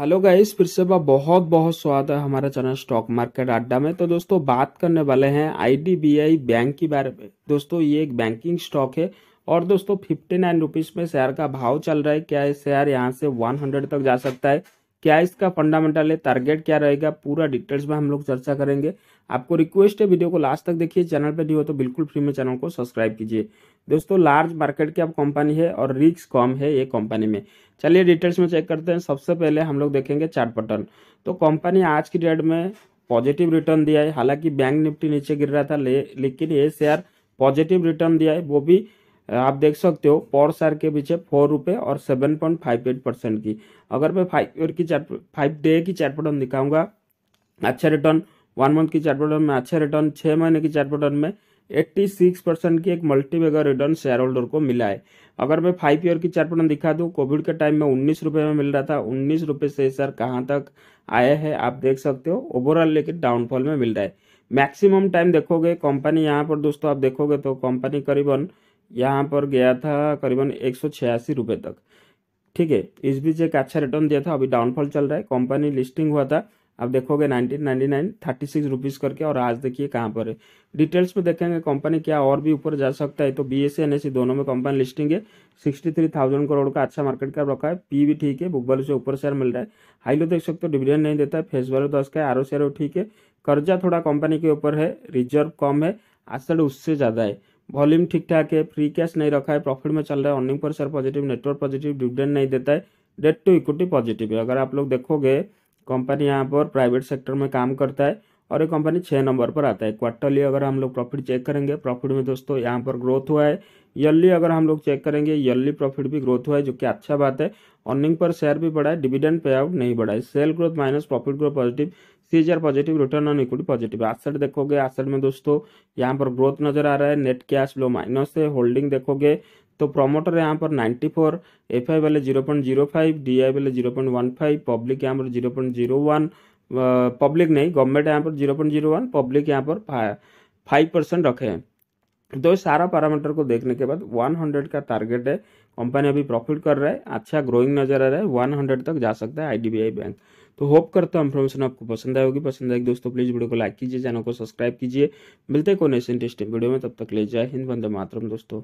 hello guys फिर से बहुत बहुत स्वागत है हमारा चैनल स्टॉक मार्केट अड्डा में तो दोस्तों बात करने वाले हैं आईडीबीआई बैंक के बारे में दोस्तों ये एक बैंकिंग स्टॉक है और दोस्तों फिफ्टी नाइन रुपीज़ में शेयर का भाव चल रहा है क्या ये शेयर यहाँ से वन हंड्रेड तक जा सकता है क्या इसका फंडामेंटल है टारगेट क्या रहेगा पूरा डिटेल्स में हम लोग चर्चा करेंगे आपको रिक्वेस्ट है वीडियो को लास्ट तक देखिए चैनल पर नहीं हो तो बिल्कुल फ्री में चैनल को सब्सक्राइब कीजिए दोस्तों लार्ज मार्केट की अब कंपनी है और रिक्स कम है ये कंपनी में चलिए डिटेल्स में चेक करते हैं सबसे पहले हम लोग देखेंगे चार्ट पटर्न तो कंपनी आज की डेट में पॉजिटिव रिटर्न दिया है हालांकि बैंक निफ्टी नीचे गिर रहा था लेकिन ये शेयर पॉजिटिव रिटर्न दिया है वो भी आप देख सकते हो पर सार के पीछे फोर रुपये और seven point five eight percent की अगर मैं फाइव ईयर की चार्ट फाइव डे की चार्ट पैटर्न दिखाऊंगा अच्छा रिटर्न वन मंथ की चार्ट पैटर्न में अच्छा रिटर्न छः महीने की चार्ट पैटर्न में एट्टी सिक्स परसेंट की एक मल्टीबेगर रिटर्न शेयर होल्डर को मिला है अगर मैं फाइव ईयर की चार्ट पैटर्न दिखा दूँ कोविड के टाइम में उन्नीस रुपये में मिल रहा था उन्नीस रुपये से शेयर कहाँ तक आया है आप देख सकते हो ओवरऑल लेकिन डाउनफॉल में मिल रहा है मैक्सिमम टाइम देखोगे कंपनी यहाँ पर दोस्तों आप देखोगे तो कंपनी करीबन यहाँ पर गया था करीबन एक सौ रुपये तक ठीक है इस बीच एक अच्छा रिटर्न दिया था अभी डाउनफॉल चल रहा है कंपनी लिस्टिंग हुआ था आप देखोगे 1999 36 रुपीस करके और आज देखिए कहाँ पर है डिटेल्स में देखेंगे कंपनी क्या और भी ऊपर जा सकता है तो बी एस सी दोनों में कंपनी लिस्टिंग है 63,000 करोड़ का अच्छा मार्केट कैप रखा है पी भी ठीक है बुक वैल्यू से ऊपर शेयर मिल रहा है हाई लो देख सकते हो डिविडेंड नहीं देता है फेस वैल्यू दस का है आर शेयर ठीक है कर्जा थोड़ा कंपनी के ऊपर है रिजर्व कम है असल उससे ज़्यादा है वॉल्यूम ठीक ठाक है फ्री कैश नहीं रखा है प्रॉफिट में चल रहा है अर्निंग पर share positive network positive dividend नहीं देता है डेट टू इक्विटी पॉजिटिव है अगर आप लोग देखोगे कंपनी यहाँ पर प्राइवेट सेक्टर में काम करता है और ये कंपनी छः नंबर पर आता है क्वार्टरली अगर हम लोग प्रॉफिट चेक करेंगे प्रॉफिट में दोस्तों यहाँ पर ग्रोथ हुआ है ईयरली अगर हम लोग चेक करेंगे ईयरली प्रॉफिट भी ग्रोथ हुआ है जो कि अच्छा बात है अर्निंग पर शेयर भी बढ़ा है डिविडेंड पे आउट नहीं बढ़ा है sale growth minus profit growth positive सीजर positive return on equity positive asset देखोगे एसेट में दोस्तों यहाँ पर ग्रोथ नजर आ रहा है नेट कैश लो माइनस है होल्डिंग देखोगे तो प्रमोटर यहाँ पर 94 फोर एफ आई वाले zero point zero five D I वाले zero point one five public यहाँ पर zero point zero one public नहीं गवर्नमेंट यहाँ पर zero point zero one public यहाँ पर फाइव परसेंट रखे हैं तो सारा पैरामीटर को देखने के बाद वन हंड्रेड का टारगेट है कंपनी अभी प्रॉफिट कर रहा है अच्छा ग्रोइंग नजर आ रहा है वन हंड्रेड तक जा सकता है आईडीबीआई बैंक तो होप करता हूँ इन्फॉर्मेशन आपको पसंद आएगी पसंद आएगी दोस्तों प्लीज़ वीडियो को लाइक कीजिए चैनल को सब्सक्राइब कीजिए मिलते हैं कोई ऐसे इंटरेस्टिंग वीडियो में तब तक ले जाए हिंद वंदे मातरम दोस्तों